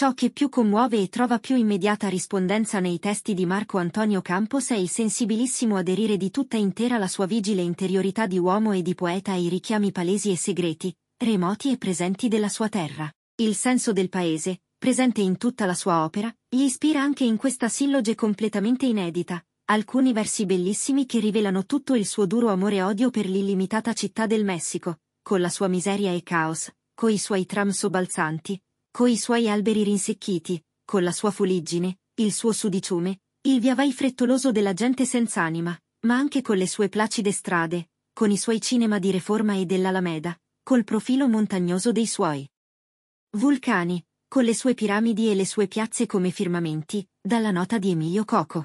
Ciò che più commuove e trova più immediata rispondenza nei testi di Marco Antonio Campos è il sensibilissimo aderire di tutta intera la sua vigile interiorità di uomo e di poeta ai richiami palesi e segreti, remoti e presenti della sua terra. Il senso del paese, presente in tutta la sua opera, gli ispira anche in questa silloge completamente inedita, alcuni versi bellissimi che rivelano tutto il suo duro amore e odio per l'illimitata città del Messico, con la sua miseria e caos, coi suoi tram sobbalzanti, coi suoi alberi rinsecchiti, con la sua fuliggine, il suo sudiciume, il viavai frettoloso della gente senz'anima, ma anche con le sue placide strade, con i suoi cinema di Reforma e dell'Alameda, col profilo montagnoso dei suoi vulcani, con le sue piramidi e le sue piazze come firmamenti, dalla nota di Emilio Coco.